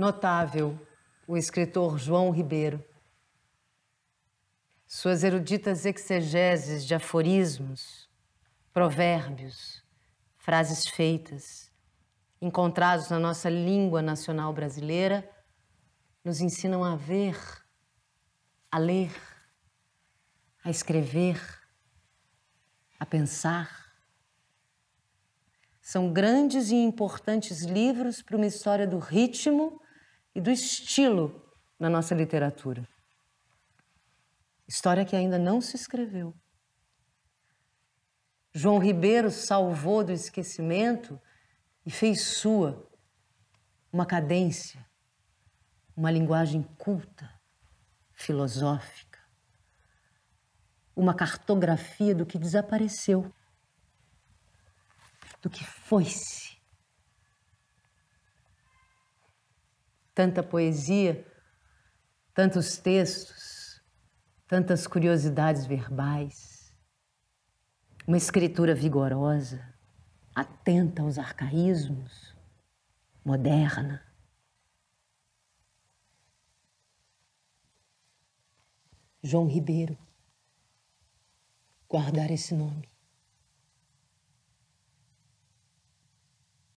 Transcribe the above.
notável o escritor João Ribeiro. Suas eruditas exegeses de aforismos, provérbios, frases feitas, encontrados na nossa língua nacional brasileira, nos ensinam a ver, a ler, a escrever, a pensar. São grandes e importantes livros para uma história do ritmo e do estilo na nossa literatura. História que ainda não se escreveu. João Ribeiro salvou do esquecimento e fez sua uma cadência, uma linguagem culta, filosófica, uma cartografia do que desapareceu, do que foi-se tanta poesia, tantos textos, tantas curiosidades verbais, uma escritura vigorosa, atenta aos arcaísmos, moderna. João Ribeiro, guardar esse nome.